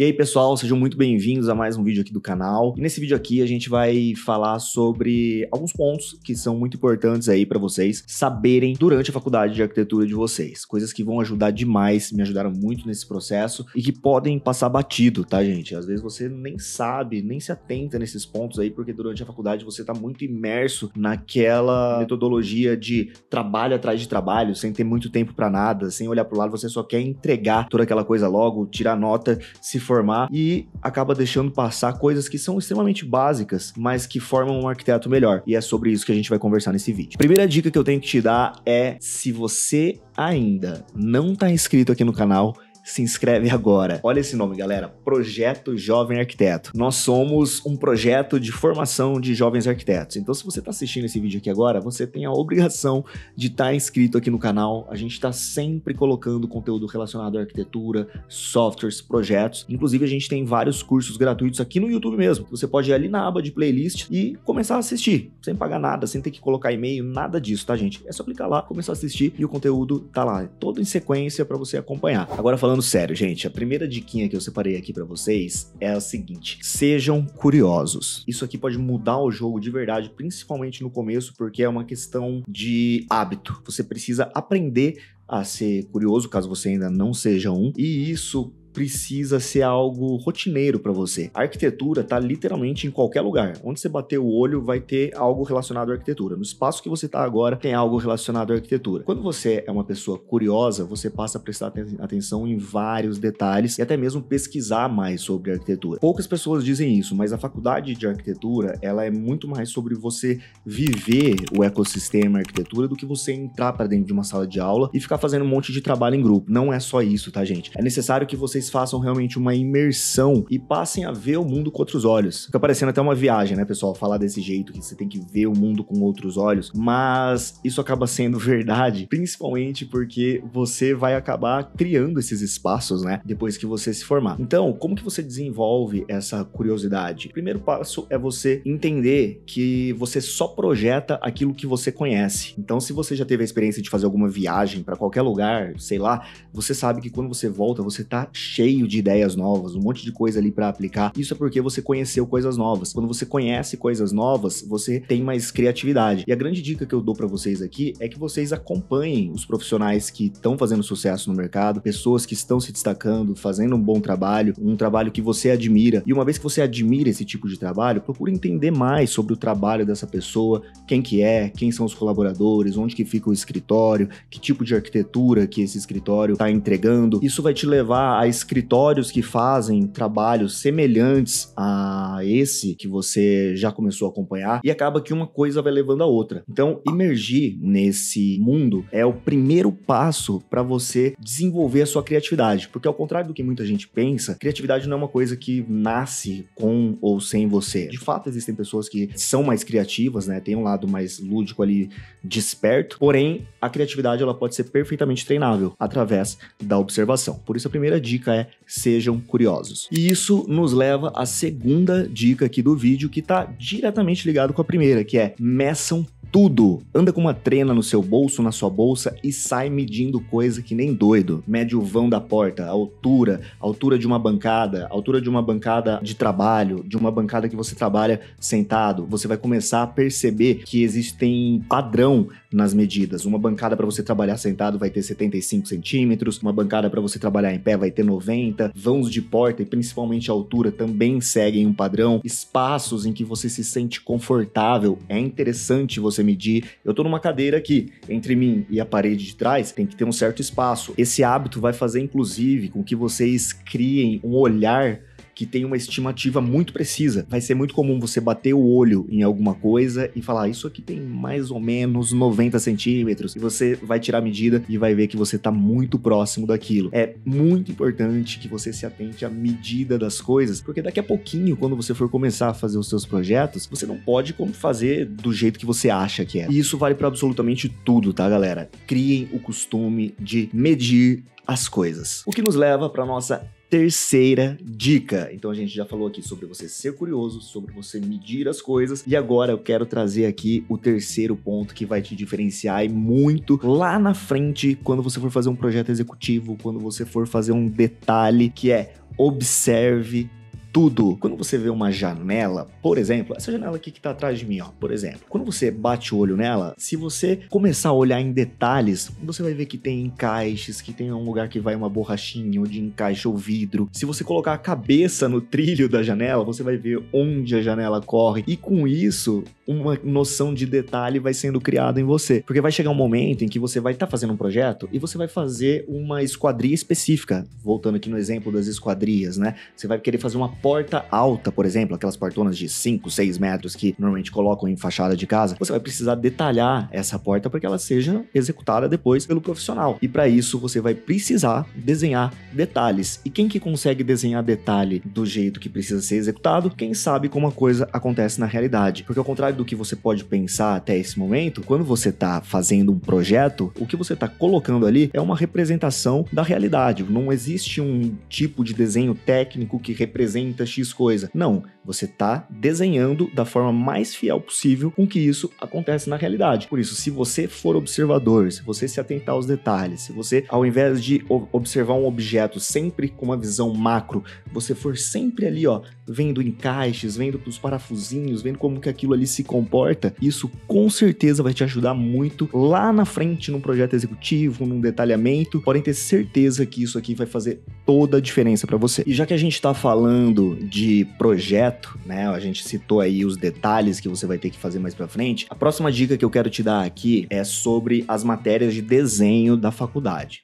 E aí, pessoal, sejam muito bem-vindos a mais um vídeo aqui do canal. E nesse vídeo aqui a gente vai falar sobre alguns pontos que são muito importantes aí para vocês saberem durante a faculdade de arquitetura de vocês, coisas que vão ajudar demais, me ajudaram muito nesse processo e que podem passar batido, tá, gente? Às vezes você nem sabe, nem se atenta nesses pontos aí, porque durante a faculdade você tá muito imerso naquela metodologia de trabalho atrás de trabalho, sem ter muito tempo para nada, sem olhar pro lado, você só quer entregar toda aquela coisa logo, tirar nota, se formar e acaba deixando passar coisas que são extremamente básicas, mas que formam um arquiteto melhor. E é sobre isso que a gente vai conversar nesse vídeo. Primeira dica que eu tenho que te dar é se você ainda não está inscrito aqui no canal, se inscreve agora. Olha esse nome, galera: Projeto Jovem Arquiteto. Nós somos um projeto de formação de jovens arquitetos. Então, se você está assistindo esse vídeo aqui agora, você tem a obrigação de estar tá inscrito aqui no canal. A gente está sempre colocando conteúdo relacionado à arquitetura, softwares, projetos. Inclusive, a gente tem vários cursos gratuitos aqui no YouTube mesmo. Você pode ir ali na aba de playlist e começar a assistir, sem pagar nada, sem ter que colocar e-mail, nada disso, tá, gente? É só clicar lá, começar a assistir e o conteúdo tá lá, todo em sequência para você acompanhar. Agora falando falando sério, gente, a primeira diquinha que eu separei aqui para vocês é a seguinte: sejam curiosos. Isso aqui pode mudar o jogo de verdade, principalmente no começo, porque é uma questão de hábito. Você precisa aprender a ser curioso, caso você ainda não seja um, e isso precisa ser algo rotineiro para você. A arquitetura está literalmente em qualquer lugar. Onde você bater o olho, vai ter algo relacionado à arquitetura. No espaço que você está agora, tem algo relacionado à arquitetura. Quando você é uma pessoa curiosa, você passa a prestar atenção em vários detalhes e até mesmo pesquisar mais sobre arquitetura. Poucas pessoas dizem isso, mas a faculdade de arquitetura, ela é muito mais sobre você viver o ecossistema arquitetura do que você entrar para dentro de uma sala de aula e ficar fazendo um monte de trabalho em grupo. Não é só isso, tá, gente? É necessário que você vocês façam realmente uma imersão e passem a ver o mundo com outros olhos. Fica parecendo até uma viagem, né, pessoal? Falar desse jeito que você tem que ver o mundo com outros olhos, mas isso acaba sendo verdade, principalmente porque você vai acabar criando esses espaços, né, depois que você se formar. Então, como que você desenvolve essa curiosidade? O primeiro passo é você entender que você só projeta aquilo que você conhece. Então, se você já teve a experiência de fazer alguma viagem para qualquer lugar, sei lá, você sabe que quando você volta, você tá cheio de ideias novas, um monte de coisa ali para aplicar. Isso é porque você conheceu coisas novas. Quando você conhece coisas novas, você tem mais criatividade. E a grande dica que eu dou para vocês aqui é que vocês acompanhem os profissionais que estão fazendo sucesso no mercado, pessoas que estão se destacando, fazendo um bom trabalho, um trabalho que você admira. E uma vez que você admira esse tipo de trabalho, procure entender mais sobre o trabalho dessa pessoa, quem que é, quem são os colaboradores, onde que fica o escritório, que tipo de arquitetura que esse escritório está entregando. Isso vai te levar a escritórios que fazem trabalhos semelhantes a esse que você já começou a acompanhar e acaba que uma coisa vai levando a outra. Então, emergir nesse mundo é o primeiro passo para você desenvolver a sua criatividade, porque ao contrário do que muita gente pensa, criatividade não é uma coisa que nasce com ou sem você. De fato, existem pessoas que são mais criativas, né? Tem um lado mais lúdico ali, desperto. Porém, a criatividade ela pode ser perfeitamente treinável através da observação. Por isso a primeira dica é sejam curiosos. E isso nos leva à segunda dica aqui do vídeo que está diretamente ligado com a primeira, que é meçam tudo. Anda com uma trena no seu bolso, na sua bolsa e sai medindo coisa que nem doido. Mede o vão da porta, a altura, a altura de uma bancada, a altura de uma bancada de trabalho, de uma bancada que você trabalha sentado. Você vai começar a perceber que existem padrão nas medidas. Uma bancada para você trabalhar sentado vai ter 75 centímetros, uma bancada para você trabalhar em pé vai ter 90, vãos de porta e principalmente a altura também seguem um padrão, espaços em que você se sente confortável, é interessante você medir. Eu estou numa cadeira aqui, entre mim e a parede de trás tem que ter um certo espaço. Esse hábito vai fazer inclusive com que vocês criem um olhar que tem uma estimativa muito precisa. Vai ser muito comum você bater o olho em alguma coisa e falar, isso aqui tem mais ou menos 90 centímetros. E você vai tirar a medida e vai ver que você está muito próximo daquilo. É muito importante que você se atente à medida das coisas, porque daqui a pouquinho, quando você for começar a fazer os seus projetos, você não pode como fazer do jeito que você acha que é. E isso vale para absolutamente tudo, tá, galera? Criem o costume de medir as coisas. O que nos leva para nossa terceira dica. Então a gente já falou aqui sobre você ser curioso, sobre você medir as coisas e agora eu quero trazer aqui o terceiro ponto que vai te diferenciar e muito lá na frente quando você for fazer um projeto executivo, quando você for fazer um detalhe, que é observe tudo. Quando você vê uma janela, por exemplo, essa janela aqui que tá atrás de mim, ó, por exemplo, quando você bate o olho nela, se você começar a olhar em detalhes, você vai ver que tem encaixes, que tem um lugar que vai uma borrachinha onde encaixa o vidro. Se você colocar a cabeça no trilho da janela, você vai ver onde a janela corre. E com isso, uma noção de detalhe vai sendo criada em você. Porque vai chegar um momento em que você vai estar tá fazendo um projeto e você vai fazer uma esquadria específica. Voltando aqui no exemplo das esquadrias, né? Você vai querer fazer uma porta alta, por exemplo, aquelas portonas de 5, 6 metros que normalmente colocam em fachada de casa, você vai precisar detalhar essa porta para que ela seja executada depois pelo profissional. E para isso você vai precisar desenhar detalhes. E quem que consegue desenhar detalhe do jeito que precisa ser executado, quem sabe como a coisa acontece na realidade. Porque ao contrário do que você pode pensar até esse momento, quando você está fazendo um projeto, o que você está colocando ali é uma representação da realidade. Não existe um tipo de desenho técnico que represente tinta, X coisa. Não, você está desenhando da forma mais fiel possível com que isso acontece na realidade. Por isso, se você for observador, se você se atentar aos detalhes, se você, ao invés de observar um objeto sempre com uma visão macro, você for sempre ali, ó, vendo encaixes, vendo os parafusinhos, vendo como que aquilo ali se comporta, isso com certeza vai te ajudar muito lá na frente num projeto executivo, num detalhamento. Podem ter certeza que isso aqui vai fazer toda a diferença para você. E já que a gente está falando falando de projeto, né? A gente citou aí os detalhes que você vai ter que fazer mais para frente. A próxima dica que eu quero te dar aqui é sobre as matérias de desenho da faculdade.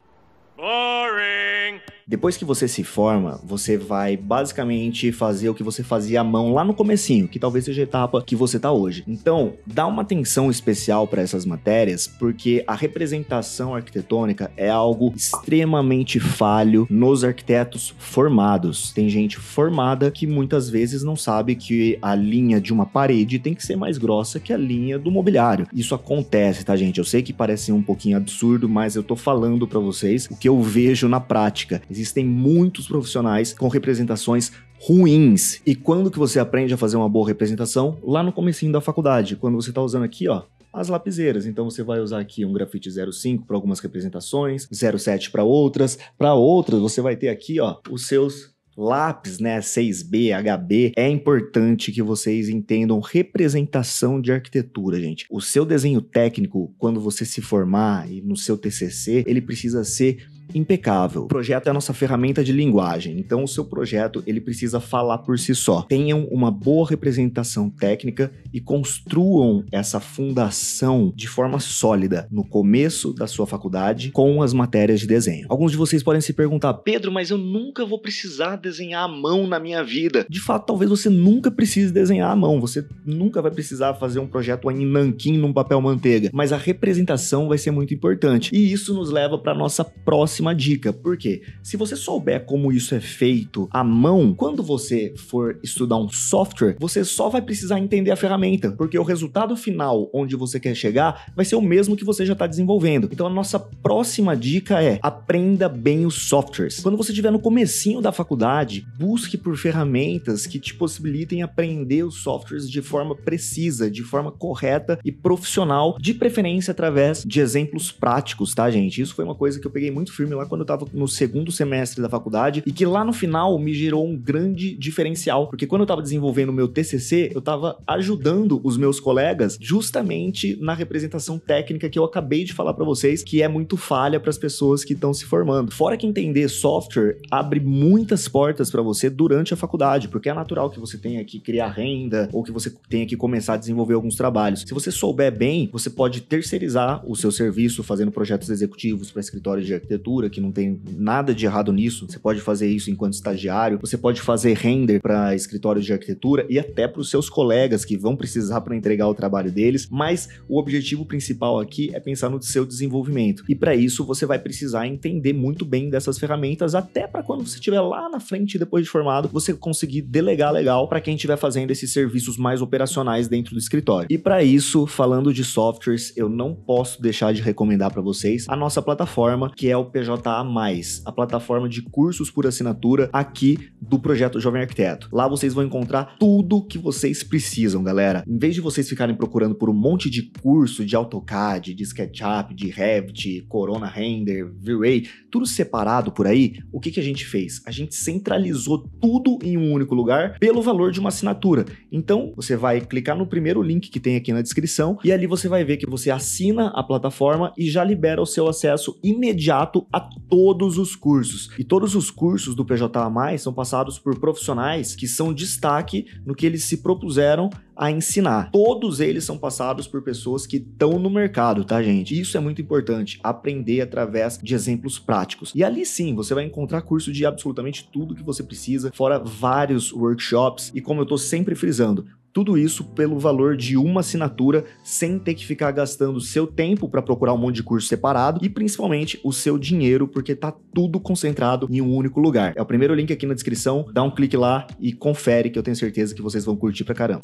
Boring. Depois que você se forma, você vai basicamente fazer o que você fazia à mão lá no comecinho, que talvez seja a etapa que você tá hoje. Então, dá uma atenção especial para essas matérias, porque a representação arquitetônica é algo extremamente falho nos arquitetos formados. Tem gente formada que muitas vezes não sabe que a linha de uma parede tem que ser mais grossa que a linha do mobiliário. Isso acontece, tá, gente? Eu sei que parece um pouquinho absurdo, mas eu tô falando para vocês o que que eu vejo na prática. Existem muitos profissionais com representações ruins. E quando que você aprende a fazer uma boa representação? Lá no comecinho da faculdade, quando você está usando aqui, ó, as lapiseiras. Então você vai usar aqui um grafite 05 para algumas representações, 07 para outras, para outras você vai ter aqui, ó, os seus lápis, né, 6B, HB, é importante que vocês entendam representação de arquitetura, gente. O seu desenho técnico, quando você se formar e no seu TCC, ele precisa ser impecável. O projeto é a nossa ferramenta de linguagem, então o seu projeto ele precisa falar por si só. Tenham uma boa representação técnica e construam essa fundação de forma sólida no começo da sua faculdade com as matérias de desenho. Alguns de vocês podem se perguntar: "Pedro, mas eu nunca vou precisar desenhar à mão na minha vida". De fato, talvez você nunca precise desenhar à mão, você nunca vai precisar fazer um projeto em nanquim num papel manteiga, mas a representação vai ser muito importante. E isso nos leva para nossa próxima uma dica, porque se você souber como isso é feito à mão, quando você for estudar um software, você só vai precisar entender a ferramenta, porque o resultado final onde você quer chegar vai ser o mesmo que você já está desenvolvendo. Então a nossa próxima dica é aprenda bem os softwares. Quando você estiver no comecinho da faculdade, busque por ferramentas que te possibilitem aprender os softwares de forma precisa, de forma correta e profissional, de preferência através de exemplos práticos, tá, gente? Isso foi uma coisa que eu peguei muito firme filme lá quando eu tava no segundo semestre da faculdade e que lá no final me gerou um grande diferencial, porque quando eu tava desenvolvendo o meu TCC, eu tava ajudando os meus colegas justamente na representação técnica que eu acabei de falar para vocês, que é muito falha para as pessoas que estão se formando. Fora que entender software abre muitas portas para você durante a faculdade, porque é natural que você tenha que criar renda ou que você tenha que começar a desenvolver alguns trabalhos. Se você souber bem, você pode terceirizar o seu serviço fazendo projetos executivos para escritórios de arquitetura que não tem nada de errado nisso. Você pode fazer isso enquanto estagiário, você pode fazer render para escritórios de arquitetura e até para os seus colegas que vão precisar para entregar o trabalho deles, mas o objetivo principal aqui é pensar no seu desenvolvimento. E para isso você vai precisar entender muito bem dessas ferramentas até para quando você estiver lá na frente depois de formado, você conseguir delegar legal para quem estiver fazendo esses serviços mais operacionais dentro do escritório. E para isso, falando de softwares, eu não posso deixar de recomendar para vocês a nossa plataforma, que é o PJ PJA+, a plataforma de cursos por assinatura aqui do Projeto Jovem Arquiteto. Lá vocês vão encontrar tudo que vocês precisam, galera. Em vez de vocês ficarem procurando por um monte de curso de AutoCAD, de SketchUp, de Revit, Corona Render, V-Ray, tudo separado por aí, o que, que a gente fez? A gente centralizou tudo em um único lugar pelo valor de uma assinatura. Então, você vai clicar no primeiro link que tem aqui na descrição e ali você vai ver que você assina a plataforma e já libera o seu acesso imediato a todos os cursos. E todos os cursos do PJA+, são passados por profissionais que são destaque no que eles se propuseram a ensinar. Todos eles são passados por pessoas que estão no mercado, tá, gente? Isso é muito importante, aprender através de exemplos práticos. E ali sim, você vai encontrar curso de absolutamente tudo que você precisa, fora vários workshops. E como eu tô sempre frisando, tudo isso pelo valor de uma assinatura, sem ter que ficar gastando seu tempo para procurar um monte de curso separado e principalmente o seu dinheiro, porque tá tudo concentrado em um único lugar. É o primeiro link aqui na descrição, dá um clique lá e confere que eu tenho certeza que vocês vão curtir pra caramba.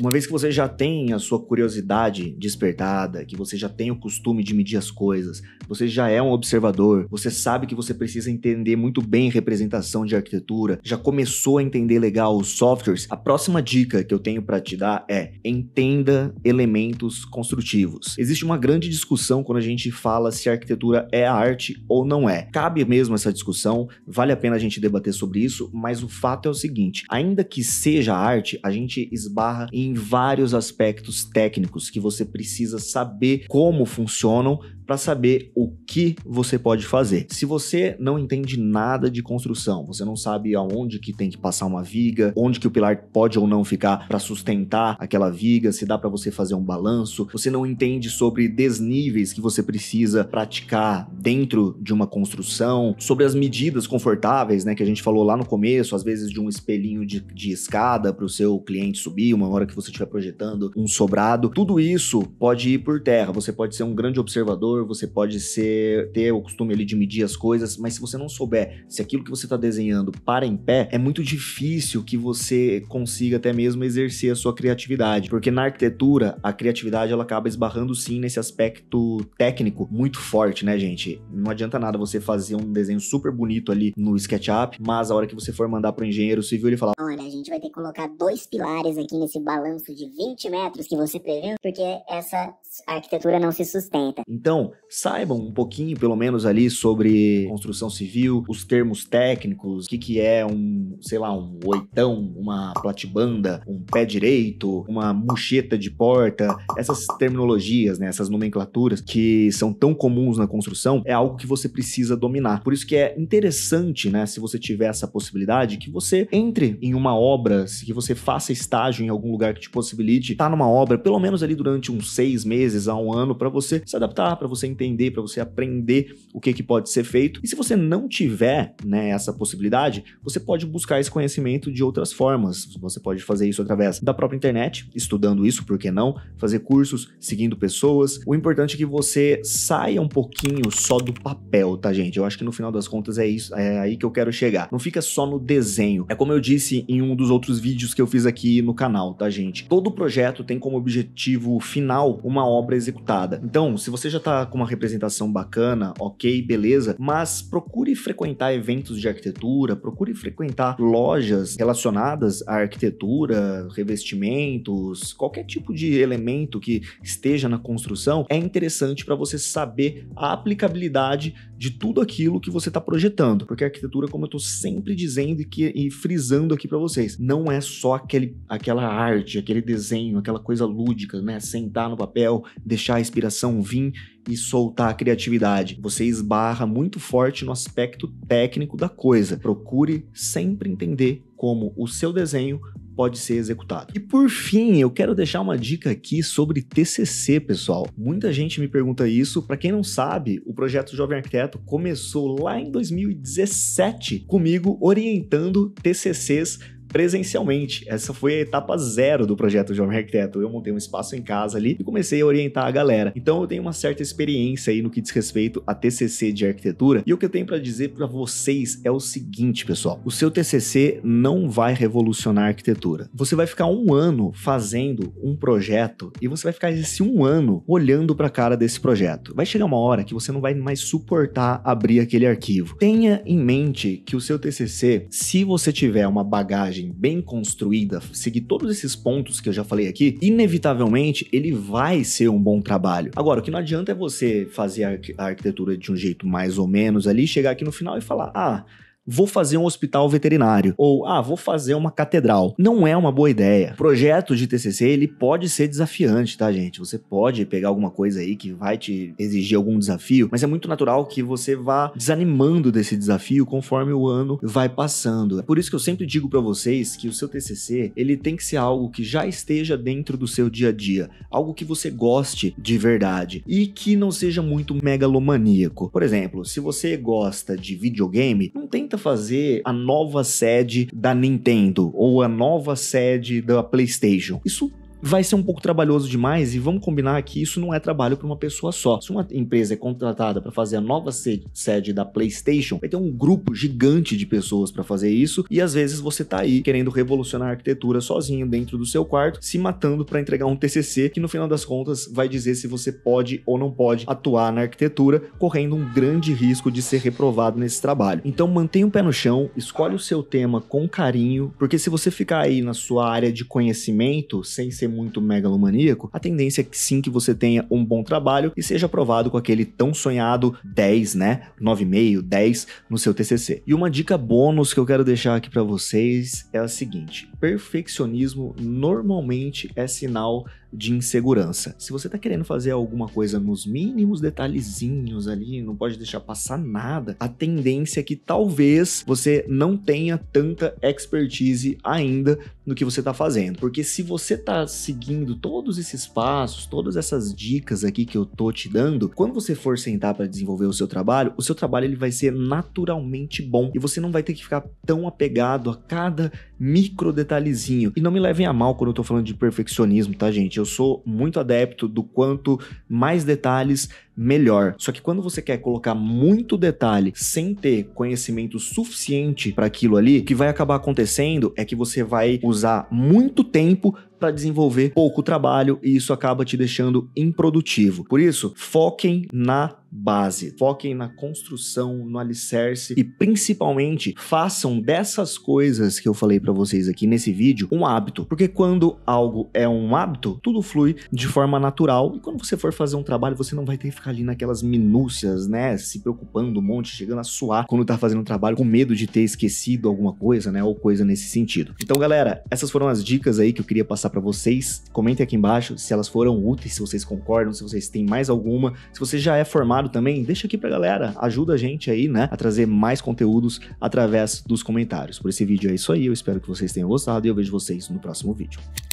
Uma vez que você já tem a sua curiosidade despertada, que você já tem o costume de medir as coisas, você já é um observador, você sabe que você precisa entender muito bem representação de arquitetura, já começou a entender legal os softwares, a próxima dica que eu tenho para te dar é: entenda elementos construtivos. Existe uma grande discussão quando a gente fala se a arquitetura é arte ou não é. Cabe mesmo essa discussão, vale a pena a gente debater sobre isso, mas o fato é o seguinte: ainda que seja arte, a gente esbarra em em vários aspectos técnicos que você precisa saber como funcionam para saber o que você pode fazer. Se você não entende nada de construção, você não sabe aonde que tem que passar uma viga, onde que o pilar pode ou não ficar para sustentar aquela viga, se dá para você fazer um balanço, você não entende sobre desníveis que você precisa praticar dentro de uma construção, sobre as medidas confortáveis, né, que a gente falou lá no começo, às vezes de um espelhinho de, de escada para o seu cliente subir, uma hora que você estiver projetando um sobrado, tudo isso pode ir por terra. Você pode ser um grande observador você pode ser ter o costume ali de medir as coisas, mas se você não souber se aquilo que você está desenhando para em pé, é muito difícil que você consiga até mesmo exercer a sua criatividade, porque na arquitetura a criatividade ela acaba esbarrando sim nesse aspecto técnico muito forte, né, gente? Não adianta nada você fazer um desenho super bonito ali no SketchUp, mas a hora que você for mandar para o engenheiro civil ele falar: "Olha, a gente vai ter que colocar dois pilares aqui nesse balanço de 20 metros que você previu, porque essa arquitetura não se sustenta". Então, então, saibam um pouquinho, pelo menos ali, sobre construção civil, os termos técnicos, o que, que é um, sei lá, um oitão, uma platibanda, um pé direito, uma mucheta de porta, essas terminologias, né, essas nomenclaturas que são tão comuns na construção, é algo que você precisa dominar. Por isso que é interessante, né, se você tiver essa possibilidade, que você entre em uma obra, que você faça estágio em algum lugar que te possibilite estar tá numa obra, pelo menos ali durante uns seis meses a um ano, para você se adaptar, para você entender, para você aprender o que, que pode ser feito. E se você não tiver né, essa possibilidade, você pode buscar esse conhecimento de outras formas. Você pode fazer isso através da própria internet, estudando isso, por que não? Fazer cursos, seguindo pessoas. O importante é que você saia um pouquinho só do papel, tá, gente? Eu acho que no final das contas é isso, é aí que eu quero chegar. Não fica só no desenho. É como eu disse em um dos outros vídeos que eu fiz aqui no canal, tá, gente? Todo projeto tem como objetivo final uma obra executada. Então, se você já tá com uma representação bacana, ok, beleza, mas procure frequentar eventos de arquitetura, procure frequentar lojas relacionadas à arquitetura, revestimentos, qualquer tipo de elemento que esteja na construção, é interessante para você saber a aplicabilidade de tudo aquilo que você está projetando, porque a arquitetura, como eu estou sempre dizendo e, que, e frisando aqui para vocês, não é só aquele, aquela arte, aquele desenho, aquela coisa lúdica, né? Sentar no papel, deixar a inspiração vir e soltar a criatividade. Você esbarra muito forte no aspecto técnico da coisa. Procure sempre entender como o seu desenho pode ser executado. E por fim, eu quero deixar uma dica aqui sobre TCC, pessoal. Muita gente me pergunta isso. Para quem não sabe, o projeto Jovem Arquiteto começou lá em 2017 comigo orientando TCCs presencialmente. Essa foi a etapa zero do projeto Jovem Arquiteto. Eu montei um espaço em casa ali e comecei a orientar a galera. Então eu tenho uma certa experiência aí no que diz respeito a TCC de arquitetura. E o que eu tenho para dizer para vocês é o seguinte, pessoal: o seu TCC não vai revolucionar a arquitetura. Você vai ficar um ano fazendo um projeto e você vai ficar esse um ano olhando para a cara desse projeto. Vai chegar uma hora que você não vai mais suportar abrir aquele arquivo. Tenha em mente que o seu TCC, se você tiver uma bagagem bem construída, seguir todos esses pontos que eu já falei aqui, inevitavelmente ele vai ser um bom trabalho. Agora, o que não adianta é você fazer a arquitetura de um jeito mais ou menos ali, chegar aqui no final e falar: ah, vou fazer um hospital veterinário ou ah, vou fazer uma catedral. Não é uma boa ideia. Projeto de TCC, ele pode ser desafiante, tá, gente? Você pode pegar alguma coisa aí que vai te exigir algum desafio, mas é muito natural que você vá desanimando desse desafio conforme o ano vai passando. É por isso que eu sempre digo para vocês que o seu TCC, ele tem que ser algo que já esteja dentro do seu dia a dia, algo que você goste de verdade e que não seja muito megalomaníaco. Por exemplo, se você gosta de videogame, não tem tenta fazer a nova sede da Nintendo ou a nova sede da PlayStation. Isso vai ser um pouco trabalhoso demais e vamos combinar que isso não é trabalho para uma pessoa só. Se uma empresa é contratada para fazer a nova sede da PlayStation, vai ter um grupo gigante de pessoas para fazer isso e às vezes você tá aí querendo revolucionar a arquitetura sozinho dentro do seu quarto, se matando para entregar um TCC que no final das contas vai dizer se você pode ou não pode atuar na arquitetura, correndo um grande risco de ser reprovado nesse trabalho. Então mantenha o um pé no chão, escolhe o seu tema com carinho, porque se você ficar aí na sua área de conhecimento sem ser muito megalomaníaco, a tendência é que sim que você tenha um bom trabalho e seja aprovado com aquele tão sonhado 10, né? 9,5, 10 no seu TCC. E uma dica bônus que eu quero deixar aqui para vocês é a seguinte: perfeccionismo normalmente é sinal de insegurança. Se você está querendo fazer alguma coisa nos mínimos detalhezinhos ali, não pode deixar passar nada, a tendência é que talvez você não tenha tanta expertise ainda no que você está fazendo. Porque se você está seguindo todos esses passos, todas essas dicas aqui que eu tô te dando, quando você for sentar para desenvolver o seu trabalho, o seu trabalho ele vai ser naturalmente bom e você não vai ter que ficar tão apegado a cada micro detalhezinho. E não me levem a mal quando eu tô falando de perfeccionismo, tá, gente? eu sou muito adepto do quanto mais detalhes, melhor. Só que quando você quer colocar muito detalhe sem ter conhecimento suficiente para aquilo ali, o que vai acabar acontecendo é que você vai usar muito tempo para desenvolver pouco trabalho e isso acaba te deixando improdutivo. Por isso, foquem na base, foquem na construção, no alicerce e principalmente façam dessas coisas que eu falei para vocês aqui nesse vídeo um hábito, porque quando algo é um hábito, tudo flui de forma natural e quando você for fazer um trabalho, você não vai ter que ficar ali naquelas minúcias, né? Se preocupando um monte, chegando a suar quando tá fazendo um trabalho, com medo de ter esquecido alguma coisa, né? Ou coisa nesse sentido. Então, galera, essas foram as dicas aí que eu queria passar para vocês. Comentem aqui embaixo se elas foram úteis, se vocês concordam, se vocês têm mais alguma. Se você já é formado também, deixa aqui pra galera. Ajuda a gente aí, né? A trazer mais conteúdos através dos comentários. Por esse vídeo é isso aí. Eu espero que vocês tenham gostado e eu vejo vocês no próximo vídeo.